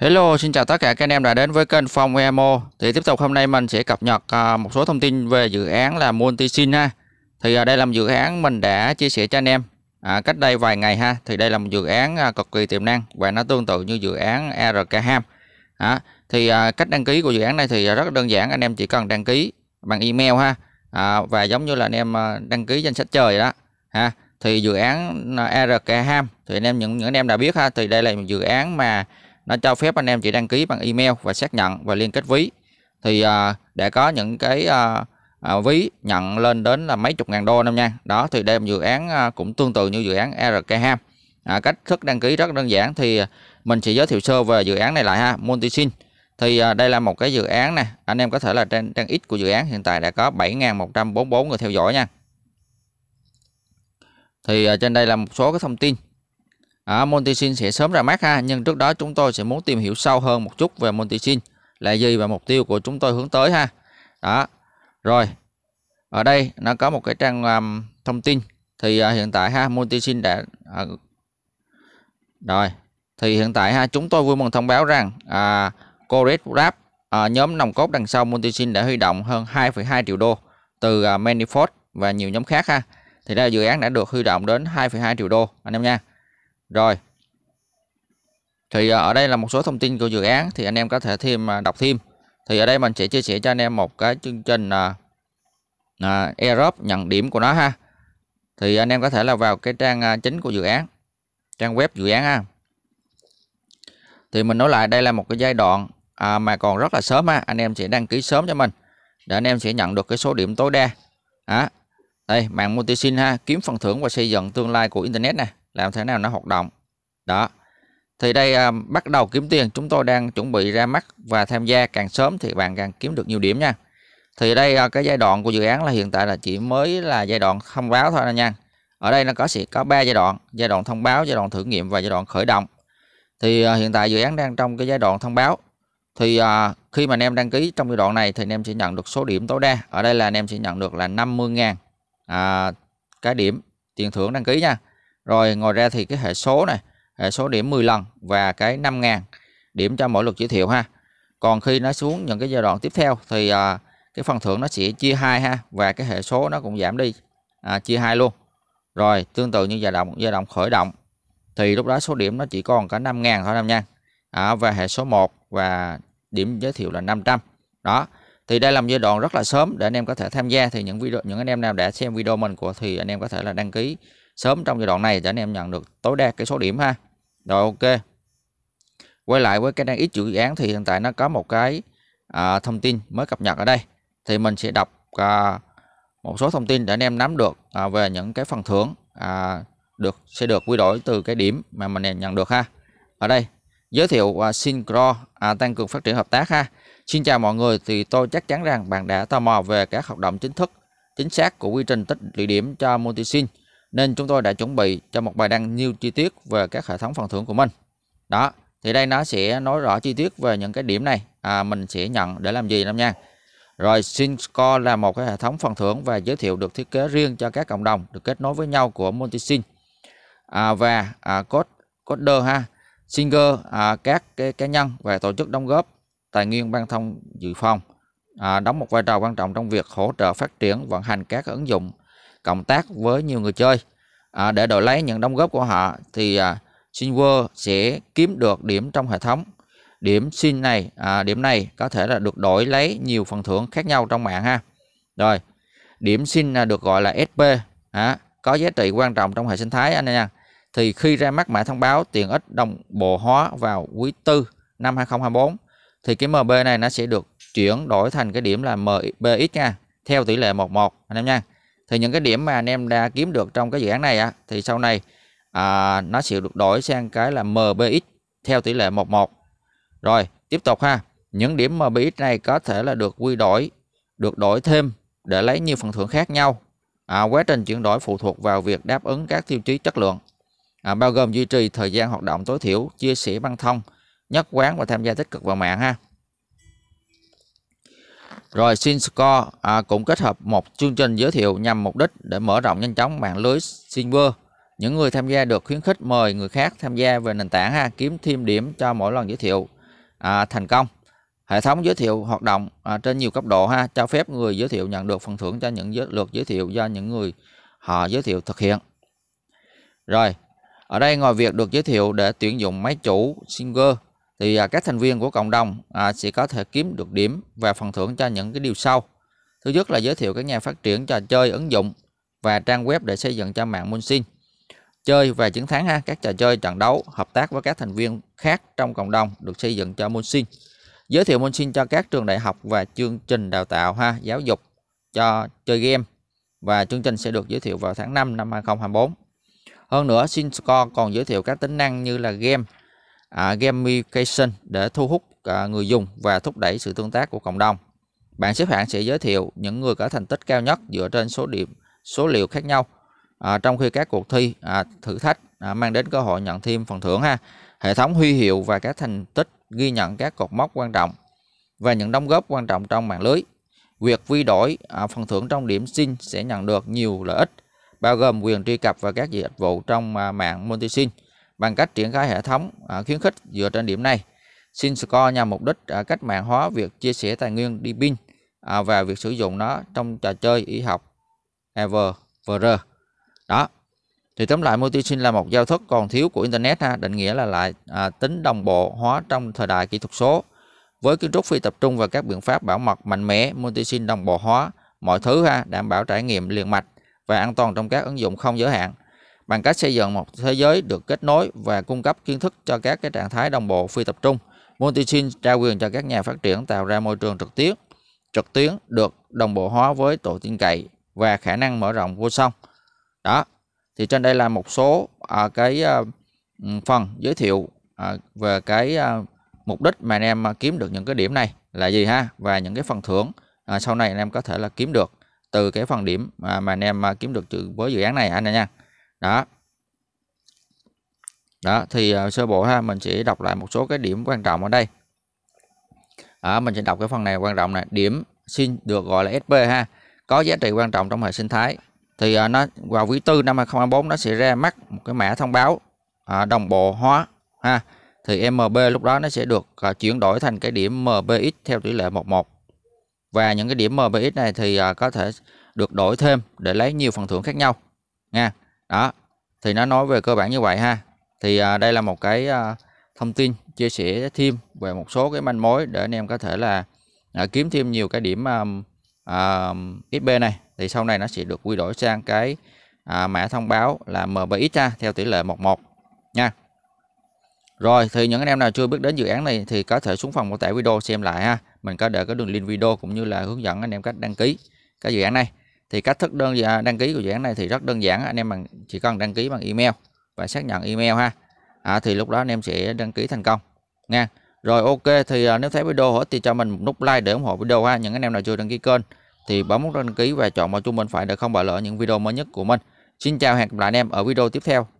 Hello, xin chào tất cả các anh em đã đến với kênh Phong Emo. Thì tiếp tục hôm nay mình sẽ cập nhật à, một số thông tin về dự án là Multisin ha. Thì à, đây là một dự án mình đã chia sẻ cho anh em à, cách đây vài ngày ha. Thì đây là một dự án à, cực kỳ tiềm năng và nó tương tự như dự án ARK Ham. À, thì à, cách đăng ký của dự án này thì rất đơn giản, anh em chỉ cần đăng ký bằng email ha. À, và giống như là anh em đăng ký danh sách trời đó ha. Thì dự án ARK Ham thì anh em những những anh em đã biết ha, thì đây là một dự án mà nó cho phép anh em chỉ đăng ký bằng email và xác nhận và liên kết ví thì à, để có những cái à, à, ví nhận lên đến là mấy chục ngàn đô năm nha đó thì đây dự án à, cũng tương tự như dự án RK Ham à, cách thức đăng ký rất đơn giản thì à, mình sẽ giới thiệu sơ về dự án này lại ha Multisin thì à, đây là một cái dự án này anh em có thể là trên trang X của dự án hiện tại đã có 7.144 người theo dõi nha thì à, trên đây là một số cái thông tin À, Montisin sẽ sớm ra mắt ha, nhưng trước đó chúng tôi sẽ muốn tìm hiểu sâu hơn một chút về Montisin là gì và mục tiêu của chúng tôi hướng tới ha. Đó. Rồi. Ở đây nó có một cái trang um, thông tin thì uh, hiện tại ha Montisin đã uh, Rồi, thì hiện tại ha chúng tôi vui mừng thông báo rằng à Coret Rap à, nhóm nòng cốt đằng sau Multisin đã huy động hơn 2,2 triệu đô từ à, Manifold và nhiều nhóm khác ha. Thì đây dự án đã được huy động đến 2,2 triệu đô anh em nha. Rồi. Thì à, ở đây là một số thông tin của dự án thì anh em có thể thêm à, đọc thêm. Thì ở đây mình sẽ chia sẻ cho anh em một cái chương trình à, à, nhận điểm của nó ha. Thì anh em có thể là vào cái trang à, chính của dự án. Trang web dự án ha. Thì mình nói lại đây là một cái giai đoạn mà còn rất là sớm ha. Anh em sẽ đăng ký sớm cho mình. Để anh em sẽ nhận được cái số điểm tối đa. À, đây, mạng multisim ha, kiếm phần thưởng và xây dựng tương lai của internet này làm thế nào nó hoạt động đó thì đây à, bắt đầu kiếm tiền chúng tôi đang chuẩn bị ra mắt và tham gia càng sớm thì bạn càng kiếm được nhiều điểm nha thì đây à, cái giai đoạn của dự án là hiện tại là chỉ mới là giai đoạn thông báo thôi nha ở đây nó có sẽ có 3 giai đoạn giai đoạn thông báo giai đoạn thử nghiệm và giai đoạn khởi động thì à, hiện tại dự án đang trong cái giai đoạn thông báo thì à, khi mà anh em đăng ký trong giai đoạn này thì anh em sẽ nhận được số điểm tối đa ở đây là anh em sẽ nhận được là 50.000 à, cái điểm tiền thưởng đăng ký nha rồi ngồi ra thì cái hệ số này, hệ số điểm 10 lần và cái 5.000 điểm cho mỗi lượt giới thiệu ha. Còn khi nó xuống những cái giai đoạn tiếp theo thì à, cái phần thưởng nó sẽ chia hai ha và cái hệ số nó cũng giảm đi à, chia hai luôn. Rồi tương tự như giai đoạn giai đoạn khởi động thì lúc đó số điểm nó chỉ còn cả 5.000 thôi năm nha. À, và hệ số 1 và điểm giới thiệu là 500. Đó. Thì đây là một giai đoạn rất là sớm để anh em có thể tham gia thì những video những anh em nào đã xem video mình của thì anh em có thể là đăng ký sớm trong giai đoạn này để anh em nhận được tối đa cái số điểm ha rồi ok quay lại với cái đang ít dự án thì hiện tại nó có một cái à, thông tin mới cập nhật ở đây thì mình sẽ đọc à, một số thông tin để anh em nắm được à, về những cái phần thưởng à, được sẽ được quy đổi từ cái điểm mà mình nhận được ha ở đây giới thiệu à, syncro à, tăng cường phát triển hợp tác ha Xin chào mọi người thì tôi chắc chắn rằng bạn đã tò mò về các hoạt động chính thức chính xác của quy trình tích lũy điểm cho Multisin nên chúng tôi đã chuẩn bị cho một bài đăng nhiều chi tiết về các hệ thống phần thưởng của mình đó thì đây nó sẽ nói rõ chi tiết về những cái điểm này à, mình sẽ nhận để làm gì năm nha rồi SynScore là một cái hệ thống phần thưởng và giới thiệu được thiết kế riêng cho các cộng đồng được kết nối với nhau của Multisyn à, và à, code coder ha Singer à, các cái cá nhân và tổ chức đóng góp tài nguyên băng thông dự phòng à, đóng một vai trò quan trọng trong việc hỗ trợ phát triển vận hành các ứng dụng cộng tác với nhiều người chơi à, để đổi lấy những đóng góp của họ thì à, Silver sẽ kiếm được điểm trong hệ thống điểm xin này à, điểm này có thể là được đổi lấy nhiều phần thưởng khác nhau trong mạng ha rồi điểm xin được gọi là SP à, có giá trị quan trọng trong hệ sinh thái anh em nha thì khi ra mắt mã thông báo tiện ích đồng bộ hóa vào quý tư năm 2024 thì cái MB này nó sẽ được chuyển đổi thành cái điểm là MBX nha theo tỷ lệ 11 anh em nha thì những cái điểm mà anh em đã kiếm được trong cái dự án này á, thì sau này à, nó sẽ được đổi sang cái là MBX theo tỷ lệ 11 rồi tiếp tục ha những điểm MBX này có thể là được quy đổi được đổi thêm để lấy nhiều phần thưởng khác nhau à, quá trình chuyển đổi phụ thuộc vào việc đáp ứng các tiêu chí chất lượng à, bao gồm duy trì thời gian hoạt động tối thiểu chia sẻ băng thông nhất quán và tham gia tích cực vào mạng ha rồi SinScore à, cũng kết hợp một chương trình giới thiệu nhằm mục đích để mở rộng nhanh chóng mạng lưới Silver. Những người tham gia được khuyến khích mời người khác tham gia về nền tảng ha, kiếm thêm điểm cho mỗi lần giới thiệu à, thành công. Hệ thống giới thiệu hoạt động à, trên nhiều cấp độ ha, cho phép người giới thiệu nhận được phần thưởng cho những giới, lượt giới thiệu do những người họ giới thiệu thực hiện. Rồi, ở đây ngoài việc được giới thiệu để tuyển dụng máy chủ Singer thì à, các thành viên của cộng đồng à, sẽ có thể kiếm được điểm và phần thưởng cho những cái điều sau thứ nhất là giới thiệu các nhà phát triển trò chơi ứng dụng và trang web để xây dựng cho mạng Monsin chơi và chiến thắng ha các trò chơi trận đấu hợp tác với các thành viên khác trong cộng đồng được xây dựng cho Monsin giới thiệu Monsin cho các trường đại học và chương trình đào tạo ha giáo dục cho chơi game và chương trình sẽ được giới thiệu vào tháng 5 năm 2024 hơn nữa SinScore còn giới thiệu các tính năng như là game à, gamification để thu hút à, người dùng và thúc đẩy sự tương tác của cộng đồng. Bảng xếp hạng sẽ giới thiệu những người có thành tích cao nhất dựa trên số điểm, số liệu khác nhau. À, trong khi các cuộc thi à, thử thách à, mang đến cơ hội nhận thêm phần thưởng ha. Hệ thống huy hiệu và các thành tích ghi nhận các cột mốc quan trọng và những đóng góp quan trọng trong mạng lưới. Việc quy đổi à, phần thưởng trong điểm xin sẽ nhận được nhiều lợi ích bao gồm quyền truy cập và các dịch vụ trong à, mạng Multisim bằng cách triển khai hệ thống à, khuyến khích dựa trên điểm này. SynScore nhằm mục đích à, cách mạng hóa việc chia sẻ tài nguyên đi pin à, và việc sử dụng nó trong trò chơi y học EverVR. Đó. Thì tóm lại multisyn là một giao thức còn thiếu của internet ha, định nghĩa là lại à, tính đồng bộ hóa trong thời đại kỹ thuật số. Với kiến trúc phi tập trung và các biện pháp bảo mật mạnh mẽ, multisyn đồng bộ hóa mọi thứ ha, đảm bảo trải nghiệm liền mạch và an toàn trong các ứng dụng không giới hạn bằng cách xây dựng một thế giới được kết nối và cung cấp kiến thức cho các cái trạng thái đồng bộ phi tập trung. Multichain trao quyền cho các nhà phát triển tạo ra môi trường trực tiếp, trực tuyến được đồng bộ hóa với tổ tin cậy và khả năng mở rộng vô song. Đó. Thì trên đây là một số à, cái à, phần giới thiệu à, về cái à, mục đích mà anh em à, kiếm được những cái điểm này là gì ha và những cái phần thưởng à, sau này anh em có thể là kiếm được từ cái phần điểm mà, mà anh em à, kiếm được từ với dự án này anh em nha đó đó thì uh, sơ bộ ha mình sẽ đọc lại một số cái điểm quan trọng ở đây à, mình sẽ đọc cái phần này quan trọng này điểm xin được gọi là SP ha có giá trị quan trọng trong hệ sinh thái thì uh, nó vào quý tư năm 2024 nó sẽ ra mắt một cái mã thông báo uh, đồng bộ hóa ha thì MB lúc đó nó sẽ được uh, chuyển đổi thành cái điểm MBX theo tỷ lệ 11 và những cái điểm MBX này thì uh, có thể được đổi thêm để lấy nhiều phần thưởng khác nhau nha đó thì nó nói về cơ bản như vậy ha thì à, đây là một cái à, thông tin chia sẻ thêm về một số cái manh mối để anh em có thể là à, kiếm thêm nhiều cái điểm à, à, XB này thì sau này nó sẽ được quy đổi sang cái à, mã thông báo là MBX ha, theo tỷ lệ 11 nha rồi thì những anh em nào chưa biết đến dự án này thì có thể xuống phần mô tả video xem lại ha mình có để cái đường link video cũng như là hướng dẫn anh em cách đăng ký cái dự án này thì cách thức đơn giản à, đăng ký của dự án này thì rất đơn giản anh em bằng chỉ cần đăng ký bằng email và xác nhận email ha à, thì lúc đó anh em sẽ đăng ký thành công nha rồi ok thì à, nếu thấy video hữu ích thì cho mình một nút like để ủng hộ video ha những anh em nào chưa đăng ký kênh thì bấm nút đăng ký và chọn vào chuông bên phải để không bỏ lỡ những video mới nhất của mình xin chào hẹn gặp lại anh em ở video tiếp theo